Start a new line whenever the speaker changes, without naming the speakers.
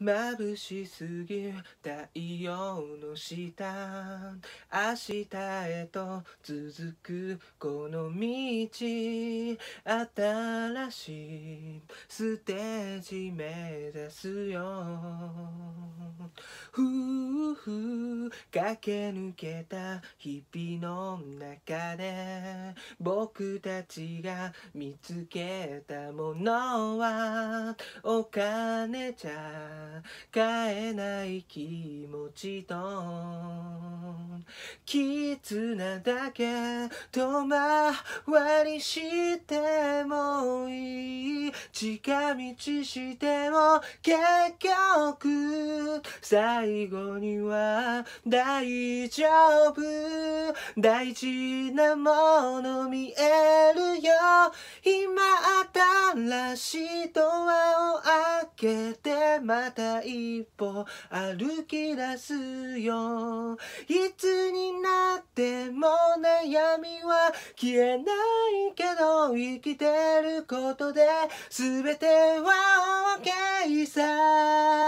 眩しすぎ太陽の下明日へと続くこの道新しいステージ目指すよふうふう駆け抜けた日々の中で僕たちが見つけたものはお金じゃ買えない気持ちと絆だけ遠回りしてもいい近道しても結局最後には大丈夫大事なもの見えるよ今新しいドアを開けてまた一歩歩き出すよいつになっても消えないけど生きてることで全ては OK さ